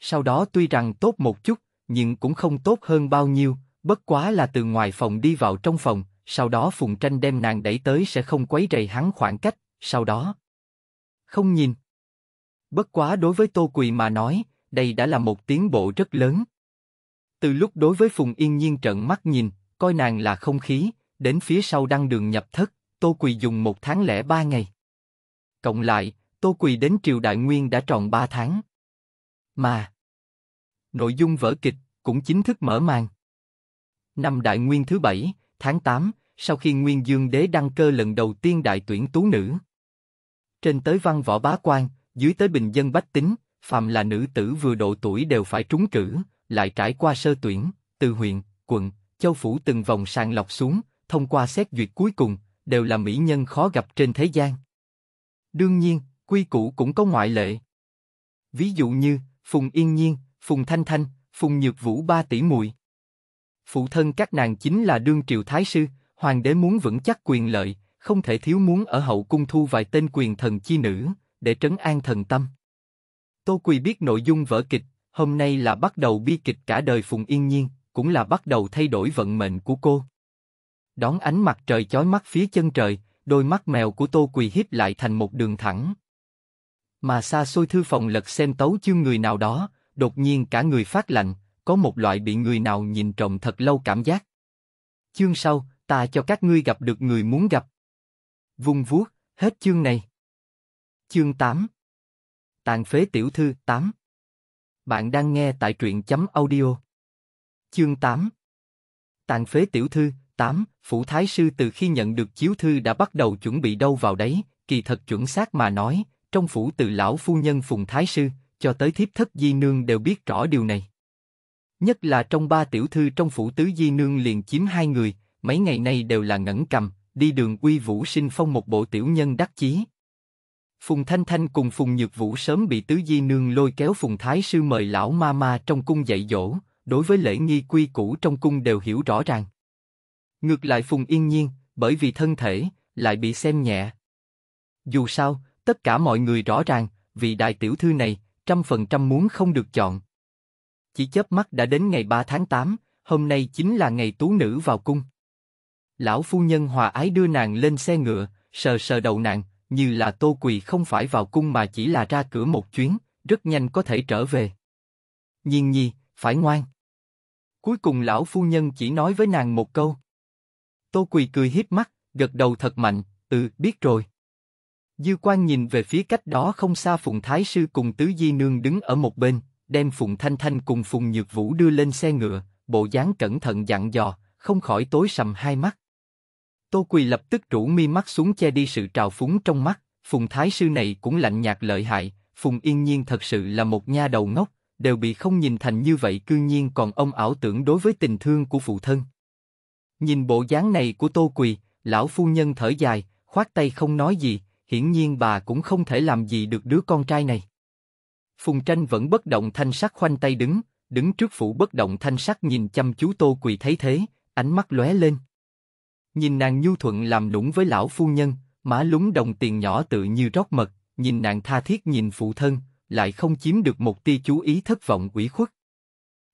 Sau đó tuy rằng tốt một chút, nhưng cũng không tốt hơn bao nhiêu, bất quá là từ ngoài phòng đi vào trong phòng, sau đó Phùng Tranh đem nàng đẩy tới sẽ không quấy rầy hắn khoảng cách, sau đó... Không nhìn. Bất quá đối với Tô Quỳ mà nói, đây đã là một tiến bộ rất lớn. Từ lúc đối với Phùng Yên Nhiên trợn mắt nhìn, coi nàng là không khí, đến phía sau đăng đường nhập thất, Tô Quỳ dùng một tháng lẻ ba ngày. Cộng lại, Tô Quỳ đến triều đại nguyên đã tròn ba tháng. Mà... Nội dung vở kịch cũng chính thức mở màn. Năm đại nguyên thứ bảy, tháng 8, sau khi Nguyên Dương Đế đăng cơ lần đầu tiên đại tuyển tú nữ. Trên tới văn võ bá quan, dưới tới bình dân bách tính, phàm là nữ tử vừa độ tuổi đều phải trúng cử, lại trải qua sơ tuyển, từ huyện, quận, châu phủ từng vòng sàng lọc xuống, thông qua xét duyệt cuối cùng, đều là mỹ nhân khó gặp trên thế gian. Đương nhiên, quy củ cũng có ngoại lệ. Ví dụ như, Phùng Yên Nhiên, Phùng Thanh Thanh, Phùng Nhược Vũ ba tỷ mùi phụ thân các nàng chính là đương triều thái sư, hoàng đế muốn vững chắc quyền lợi, không thể thiếu muốn ở hậu cung thu vài tên quyền thần chi nữ, để trấn an thần tâm. Tô Quỳ biết nội dung vở kịch, hôm nay là bắt đầu bi kịch cả đời Phùng Yên Nhiên, cũng là bắt đầu thay đổi vận mệnh của cô. Đón ánh mặt trời chói mắt phía chân trời, đôi mắt mèo của Tô Quỳ híp lại thành một đường thẳng. Mà xa xôi thư phòng lật xem tấu chương người nào đó, đột nhiên cả người phát lạnh, có một loại bị người nào nhìn trộm thật lâu cảm giác. Chương sau, ta cho các ngươi gặp được người muốn gặp. vung vuốt, hết chương này. Chương 8 Tàn phế tiểu thư 8 Bạn đang nghe tại truyện chấm audio. Chương 8 Tàn phế tiểu thư 8 Phủ Thái Sư từ khi nhận được chiếu thư đã bắt đầu chuẩn bị đâu vào đấy, kỳ thật chuẩn xác mà nói, trong phủ từ lão phu nhân Phùng Thái Sư, cho tới thiếp thất di nương đều biết rõ điều này. Nhất là trong ba tiểu thư trong phủ tứ di nương liền chiếm hai người, mấy ngày nay đều là ngẩn cầm, đi đường uy vũ sinh phong một bộ tiểu nhân đắc chí. Phùng Thanh Thanh cùng Phùng Nhược Vũ sớm bị tứ di nương lôi kéo Phùng Thái sư mời lão ma ma trong cung dạy dỗ, đối với lễ nghi quy củ trong cung đều hiểu rõ ràng. Ngược lại Phùng Yên Nhiên, bởi vì thân thể, lại bị xem nhẹ. Dù sao, tất cả mọi người rõ ràng, vì đại tiểu thư này, trăm phần trăm muốn không được chọn, chỉ chớp mắt đã đến ngày 3 tháng 8, hôm nay chính là ngày tú nữ vào cung. Lão phu nhân hòa ái đưa nàng lên xe ngựa, sờ sờ đầu nàng, như là tô quỳ không phải vào cung mà chỉ là ra cửa một chuyến, rất nhanh có thể trở về. Nhiên nhi, phải ngoan. Cuối cùng lão phu nhân chỉ nói với nàng một câu. Tô quỳ cười híp mắt, gật đầu thật mạnh, ừ, biết rồi. Dư quan nhìn về phía cách đó không xa Phùng Thái Sư cùng Tứ Di Nương đứng ở một bên, đem Phùng Thanh Thanh cùng Phùng Nhược Vũ đưa lên xe ngựa, bộ dáng cẩn thận dặn dò, không khỏi tối sầm hai mắt. Tô Quỳ lập tức rủ mi mắt xuống che đi sự trào phúng trong mắt, Phùng Thái Sư này cũng lạnh nhạt lợi hại, Phùng Yên Nhiên thật sự là một nha đầu ngốc, đều bị không nhìn thành như vậy cư nhiên còn ông ảo tưởng đối với tình thương của phụ thân. Nhìn bộ dáng này của Tô Quỳ, lão phu nhân thở dài, khoát tay không nói gì, hiển nhiên bà cũng không thể làm gì được đứa con trai này. Phùng Tranh vẫn bất động thanh sắc khoanh tay đứng, đứng trước phủ bất động thanh sắc nhìn chăm chú Tô Quỳ thấy thế, ánh mắt lóe lên. Nhìn nàng nhu thuận làm lũng với lão phu nhân, má lúng đồng tiền nhỏ tự như rót mật, nhìn nàng tha thiết nhìn phụ thân, lại không chiếm được một tia chú ý thất vọng ủy khuất.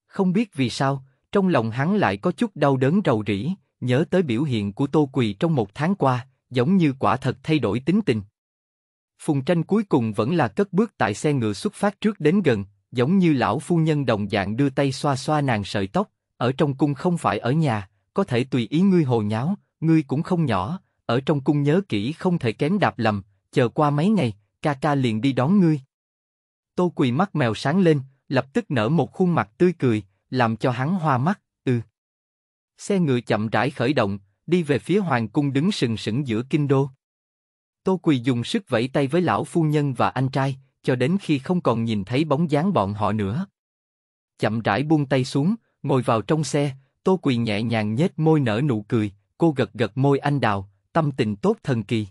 Không biết vì sao, trong lòng hắn lại có chút đau đớn rầu rĩ, nhớ tới biểu hiện của Tô Quỳ trong một tháng qua, giống như quả thật thay đổi tính tình. Phùng tranh cuối cùng vẫn là cất bước tại xe ngựa xuất phát trước đến gần, giống như lão phu nhân đồng dạng đưa tay xoa xoa nàng sợi tóc, ở trong cung không phải ở nhà, có thể tùy ý ngươi hồ nháo, ngươi cũng không nhỏ, ở trong cung nhớ kỹ không thể kém đạp lầm, chờ qua mấy ngày, ca ca liền đi đón ngươi. Tô Quỳ mắt mèo sáng lên, lập tức nở một khuôn mặt tươi cười, làm cho hắn hoa mắt, ừ. Xe ngựa chậm rãi khởi động, đi về phía hoàng cung đứng sừng sững giữa kinh đô. Tô Quỳ dùng sức vẫy tay với lão phu nhân và anh trai, cho đến khi không còn nhìn thấy bóng dáng bọn họ nữa. Chậm rãi buông tay xuống, ngồi vào trong xe, Tô Quỳ nhẹ nhàng nhếch môi nở nụ cười, cô gật gật môi anh đào, tâm tình tốt thần kỳ.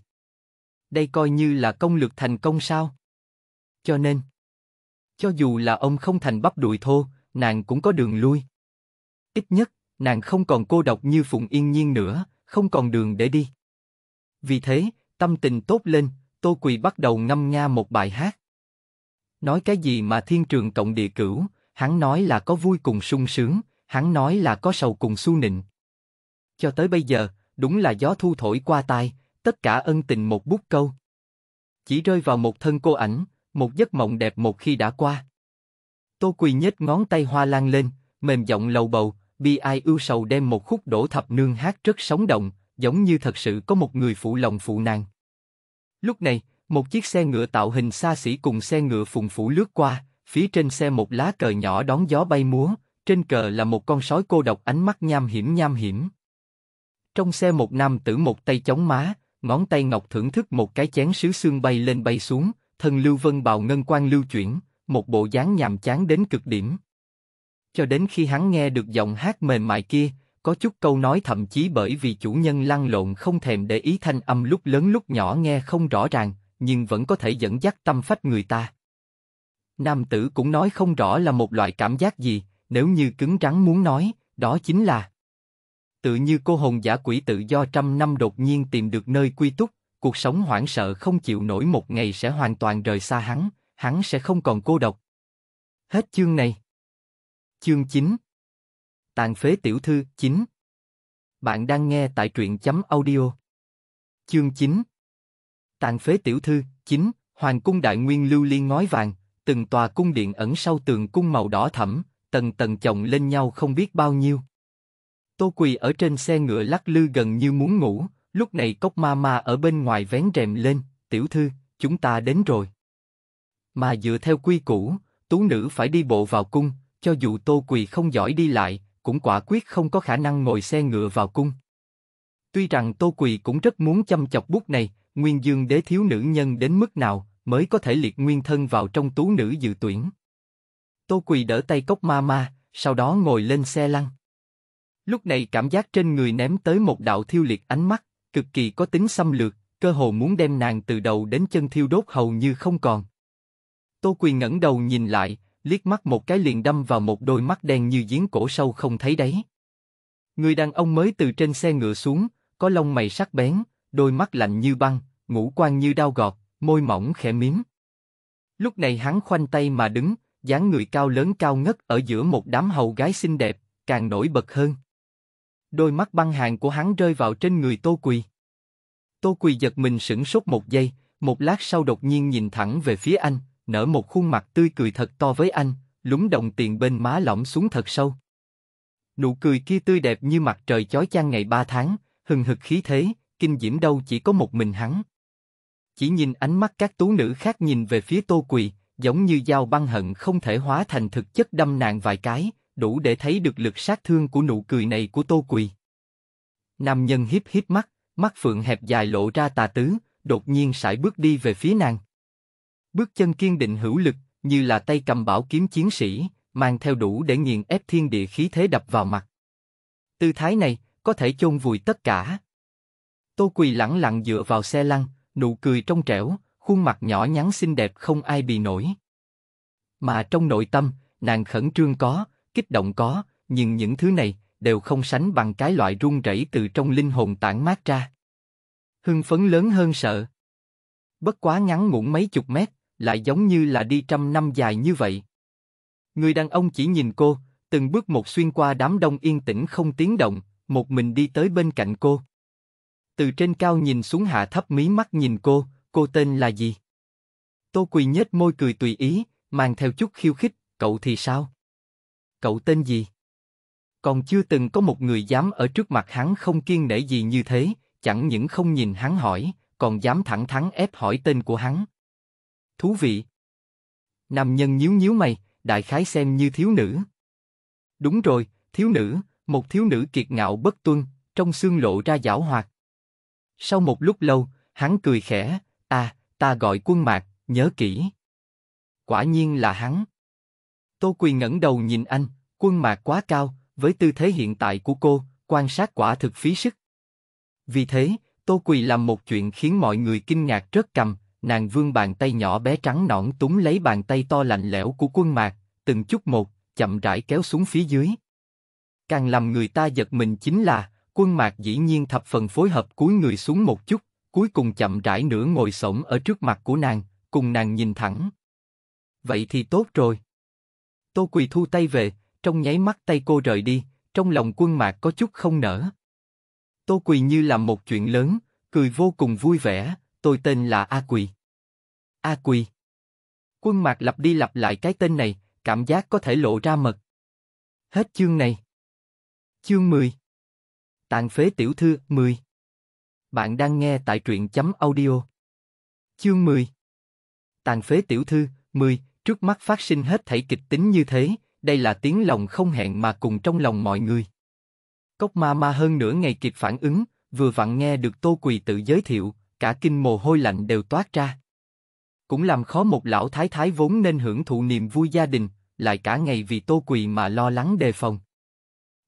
Đây coi như là công lược thành công sao? Cho nên, cho dù là ông không thành bắp đùi thô, nàng cũng có đường lui. Ít nhất, nàng không còn cô độc như Phụng Yên Nhiên nữa, không còn đường để đi. Vì thế, Tâm tình tốt lên, Tô Quỳ bắt đầu ngâm nga một bài hát. Nói cái gì mà thiên trường cộng địa cửu, hắn nói là có vui cùng sung sướng, hắn nói là có sầu cùng su nịnh. Cho tới bây giờ, đúng là gió thu thổi qua tai, tất cả ân tình một bút câu. Chỉ rơi vào một thân cô ảnh, một giấc mộng đẹp một khi đã qua. Tô Quỳ nhếch ngón tay hoa lan lên, mềm giọng lầu bầu, bi ai ưu sầu đem một khúc đổ thập nương hát rất sống động, giống như thật sự có một người phụ lòng phụ nàng. Lúc này, một chiếc xe ngựa tạo hình xa xỉ cùng xe ngựa phùng phủ lướt qua, phía trên xe một lá cờ nhỏ đón gió bay múa, trên cờ là một con sói cô độc ánh mắt nham hiểm nham hiểm. Trong xe một nam tử một tay chống má, ngón tay ngọc thưởng thức một cái chén sứ xương bay lên bay xuống, thân lưu vân bào ngân quan lưu chuyển, một bộ dáng nhàm chán đến cực điểm. Cho đến khi hắn nghe được giọng hát mềm mại kia, có chút câu nói thậm chí bởi vì chủ nhân lăn lộn không thèm để ý thanh âm lúc lớn lúc nhỏ nghe không rõ ràng, nhưng vẫn có thể dẫn dắt tâm phách người ta. Nam tử cũng nói không rõ là một loại cảm giác gì, nếu như cứng rắn muốn nói, đó chính là tự như cô hồn giả quỷ tự do trăm năm đột nhiên tìm được nơi quy túc, cuộc sống hoảng sợ không chịu nổi một ngày sẽ hoàn toàn rời xa hắn, hắn sẽ không còn cô độc. Hết chương này. Chương 9, Tàn phế tiểu thư 9 Bạn đang nghe tại truyện chấm audio Chương 9 Tàn phế tiểu thư 9 Hoàng cung đại nguyên lưu liên ngói vàng Từng tòa cung điện ẩn sau tường cung màu đỏ thẫm Tầng tầng chồng lên nhau không biết bao nhiêu Tô quỳ ở trên xe ngựa lắc lư gần như muốn ngủ Lúc này cốc ma ma ở bên ngoài vén rèm lên Tiểu thư, chúng ta đến rồi Mà dựa theo quy củ Tú nữ phải đi bộ vào cung cho dù Tô Quỳ không giỏi đi lại, cũng quả quyết không có khả năng ngồi xe ngựa vào cung. Tuy rằng Tô Quỳ cũng rất muốn chăm chọc bút này, Nguyên Dương đế thiếu nữ nhân đến mức nào mới có thể liệt nguyên thân vào trong tú nữ dự tuyển. Tô Quỳ đỡ tay cốc ma ma, sau đó ngồi lên xe lăn. Lúc này cảm giác trên người ném tới một đạo thiêu liệt ánh mắt, cực kỳ có tính xâm lược, cơ hồ muốn đem nàng từ đầu đến chân thiêu đốt hầu như không còn. Tô Quỳ ngẩng đầu nhìn lại, liếc mắt một cái liền đâm vào một đôi mắt đen như giếng cổ sâu không thấy đấy. Người đàn ông mới từ trên xe ngựa xuống, có lông mày sắc bén, đôi mắt lạnh như băng, ngũ quan như đao gọt, môi mỏng khẽ miếm. Lúc này hắn khoanh tay mà đứng, dáng người cao lớn cao ngất ở giữa một đám hầu gái xinh đẹp, càng nổi bật hơn. Đôi mắt băng hàng của hắn rơi vào trên người Tô Quỳ. Tô Quỳ giật mình sửng sốt một giây, một lát sau đột nhiên nhìn thẳng về phía anh, nở một khuôn mặt tươi cười thật to với anh, lúng đồng tiền bên má lõm xuống thật sâu. Nụ cười kia tươi đẹp như mặt trời chói chang ngày ba tháng, hừng hực khí thế, kinh diễm đâu chỉ có một mình hắn. Chỉ nhìn ánh mắt các tú nữ khác nhìn về phía Tô Quỳ, giống như dao băng hận không thể hóa thành thực chất đâm nạn vài cái, đủ để thấy được lực sát thương của nụ cười này của Tô Quỳ. Nam nhân hiếp hiếp mắt, mắt phượng hẹp dài lộ ra tà tứ, đột nhiên sải bước đi về phía nàng. Bước chân kiên định hữu lực, như là tay cầm bảo kiếm chiến sĩ, mang theo đủ để nghiền ép thiên địa khí thế đập vào mặt. Tư thái này, có thể chôn vùi tất cả. Tô Quỳ lẳng lặng dựa vào xe lăn, nụ cười trong trẻo, khuôn mặt nhỏ nhắn xinh đẹp không ai bị nổi. Mà trong nội tâm, nàng khẩn trương có, kích động có, nhưng những thứ này đều không sánh bằng cái loại run rẩy từ trong linh hồn tản mát ra. Hưng phấn lớn hơn sợ. Bất quá ngắn ngủn mấy chục mét, lại giống như là đi trăm năm dài như vậy. Người đàn ông chỉ nhìn cô, từng bước một xuyên qua đám đông yên tĩnh không tiếng động, một mình đi tới bên cạnh cô. Từ trên cao nhìn xuống hạ thấp mí mắt nhìn cô, cô tên là gì? Tô Quỳ nhếch môi cười tùy ý, mang theo chút khiêu khích, cậu thì sao? Cậu tên gì? Còn chưa từng có một người dám ở trước mặt hắn không kiên nể gì như thế, chẳng những không nhìn hắn hỏi, còn dám thẳng thắn ép hỏi tên của hắn. Thú vị. Nam nhân nhíu nhíu mày, đại khái xem như thiếu nữ. Đúng rồi, thiếu nữ, một thiếu nữ kiệt ngạo bất tuân, trong xương lộ ra giảo hoạt. Sau một lúc lâu, hắn cười khẽ, à, ta gọi quân mạc, nhớ kỹ. Quả nhiên là hắn. Tô Quỳ ngẩng đầu nhìn anh, quân mạc quá cao, với tư thế hiện tại của cô, quan sát quả thực phí sức. Vì thế, Tô Quỳ làm một chuyện khiến mọi người kinh ngạc rất cầm, nàng vương bàn tay nhỏ bé trắng nõn túm lấy bàn tay to lạnh lẽo của quân mạc, từng chút một, chậm rãi kéo xuống phía dưới. Càng làm người ta giật mình chính là, quân mạc dĩ nhiên thập phần phối hợp cúi người xuống một chút, cuối cùng chậm rãi nửa ngồi sổng ở trước mặt của nàng, cùng nàng nhìn thẳng. Vậy thì tốt rồi. Tô Quỳ thu tay về, trong nháy mắt tay cô rời đi, trong lòng quân mạc có chút không nở. Tô Quỳ như làm một chuyện lớn, cười vô cùng vui vẻ, tôi tên là A Quỳ. A Quỳ. Quân Mạc lặp đi lặp lại cái tên này, cảm giác có thể lộ ra mật. Hết chương này. Chương 10 Tàn phế tiểu thư 10 Bạn đang nghe tại truyện chấm audio. Chương 10 Tàn phế tiểu thư 10 Trước mắt phát sinh hết thảy kịch tính như thế, đây là tiếng lòng không hẹn mà cùng trong lòng mọi người. Cốc ma ma hơn nửa ngày kịp phản ứng, vừa vặn nghe được Tô Quỳ tự giới thiệu, cả kinh mồ hôi lạnh đều toát ra. Cũng làm khó một lão thái thái vốn nên hưởng thụ niềm vui gia đình, lại cả ngày vì tô quỳ mà lo lắng đề phòng.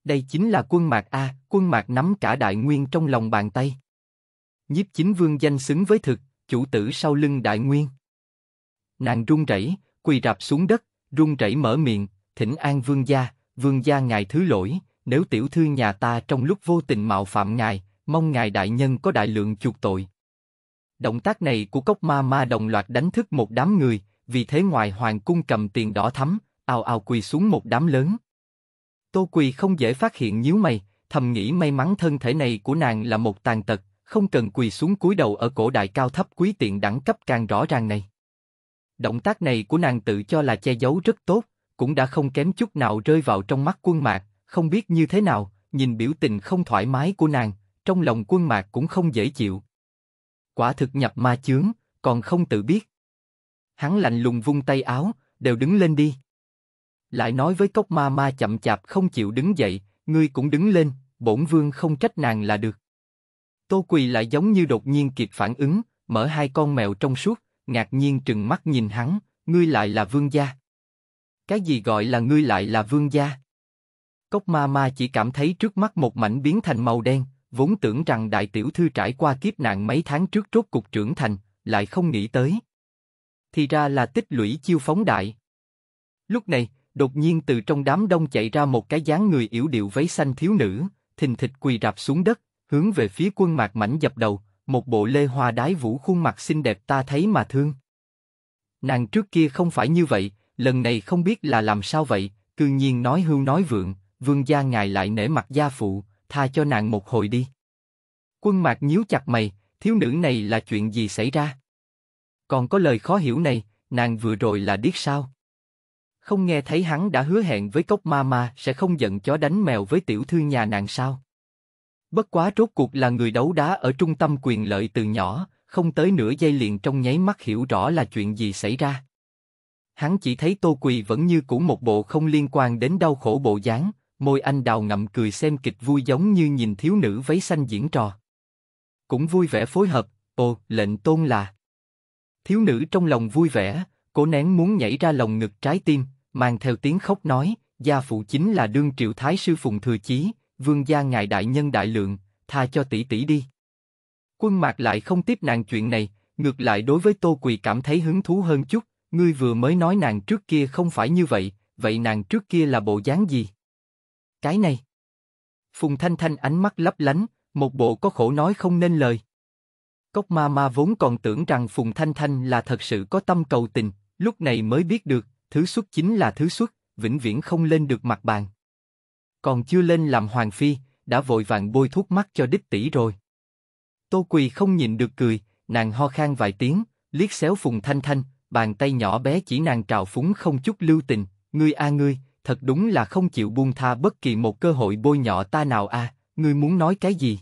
Đây chính là quân mạc A, quân mạc nắm cả đại nguyên trong lòng bàn tay. Nhiếp chính vương danh xứng với thực, chủ tử sau lưng đại nguyên. Nàng run rẩy, quỳ rạp xuống đất, run rẩy mở miệng, thỉnh an vương gia, vương gia ngài thứ lỗi, nếu tiểu thư nhà ta trong lúc vô tình mạo phạm ngài, mong ngài đại nhân có đại lượng chuộc tội. Động tác này của cốc ma ma đồng loạt đánh thức một đám người, vì thế ngoài hoàng cung cầm tiền đỏ thắm, ào ào quỳ xuống một đám lớn. Tô Quỳ không dễ phát hiện nhíu mày, thầm nghĩ may mắn thân thể này của nàng là một tàn tật, không cần quỳ xuống cúi đầu ở cổ đại cao thấp quý tiện đẳng cấp càng rõ ràng này. Động tác này của nàng tự cho là che giấu rất tốt, cũng đã không kém chút nào rơi vào trong mắt quân mạc, không biết như thế nào, nhìn biểu tình không thoải mái của nàng, trong lòng quân mạc cũng không dễ chịu quả thực nhập ma chướng, còn không tự biết. Hắn lạnh lùng vung tay áo, đều đứng lên đi. Lại nói với cốc ma ma chậm chạp không chịu đứng dậy, ngươi cũng đứng lên, bổn vương không trách nàng là được. Tô Quỳ lại giống như đột nhiên kịp phản ứng, mở hai con mèo trong suốt, ngạc nhiên trừng mắt nhìn hắn, ngươi lại là vương gia. Cái gì gọi là ngươi lại là vương gia? Cốc ma ma chỉ cảm thấy trước mắt một mảnh biến thành màu đen, vốn tưởng rằng đại tiểu thư trải qua kiếp nạn mấy tháng trước rốt cục trưởng thành, lại không nghĩ tới. Thì ra là tích lũy chiêu phóng đại. Lúc này, đột nhiên từ trong đám đông chạy ra một cái dáng người yếu điệu váy xanh thiếu nữ, thình thịch quỳ rạp xuống đất, hướng về phía quân mạc mảnh dập đầu, một bộ lê hoa đái vũ khuôn mặt xinh đẹp ta thấy mà thương. Nàng trước kia không phải như vậy, lần này không biết là làm sao vậy, cư nhiên nói hưu nói vượng, vương gia ngài lại nể mặt gia phụ, tha cho nàng một hồi đi. Quân mạc nhíu chặt mày, thiếu nữ này là chuyện gì xảy ra? Còn có lời khó hiểu này, nàng vừa rồi là điếc sao? Không nghe thấy hắn đã hứa hẹn với cốc ma ma sẽ không giận chó đánh mèo với tiểu thư nhà nàng sao? Bất quá rốt cuộc là người đấu đá ở trung tâm quyền lợi từ nhỏ, không tới nửa giây liền trong nháy mắt hiểu rõ là chuyện gì xảy ra. Hắn chỉ thấy Tô Quỳ vẫn như cũ một bộ không liên quan đến đau khổ bộ dáng, môi anh đào ngậm cười xem kịch vui giống như nhìn thiếu nữ váy xanh diễn trò. Cũng vui vẻ phối hợp, ồ, lệnh tôn là. Thiếu nữ trong lòng vui vẻ, cố nén muốn nhảy ra lòng ngực trái tim, mang theo tiếng khóc nói, gia phụ chính là đương triệu thái sư phùng thừa chí, vương gia ngài đại nhân đại lượng, tha cho tỷ tỷ đi. Quân mạc lại không tiếp nàng chuyện này, ngược lại đối với tô quỳ cảm thấy hứng thú hơn chút, ngươi vừa mới nói nàng trước kia không phải như vậy, vậy nàng trước kia là bộ dáng gì? Cái này. Phùng Thanh Thanh ánh mắt lấp lánh, một bộ có khổ nói không nên lời. Cốc ma ma vốn còn tưởng rằng Phùng Thanh Thanh là thật sự có tâm cầu tình, lúc này mới biết được, thứ xuất chính là thứ xuất, vĩnh viễn không lên được mặt bàn. Còn chưa lên làm hoàng phi, đã vội vàng bôi thuốc mắt cho đích tỷ rồi. Tô Quỳ không nhìn được cười, nàng ho khan vài tiếng, liếc xéo Phùng Thanh Thanh, bàn tay nhỏ bé chỉ nàng trào phúng không chút lưu tình, ngươi a ngươi, thật đúng là không chịu buông tha bất kỳ một cơ hội bôi nhọ ta nào a, à, ngươi muốn nói cái gì?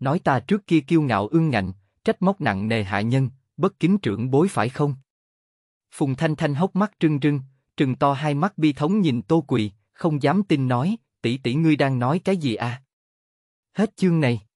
Nói ta trước kia kiêu ngạo ương ngạnh, trách móc nặng nề hạ nhân, bất kính trưởng bối phải không? Phùng Thanh Thanh hốc mắt trưng trưng, trừng to hai mắt bi thống nhìn Tô Quỳ, không dám tin nói, tỷ tỷ ngươi đang nói cái gì à? Hết chương này.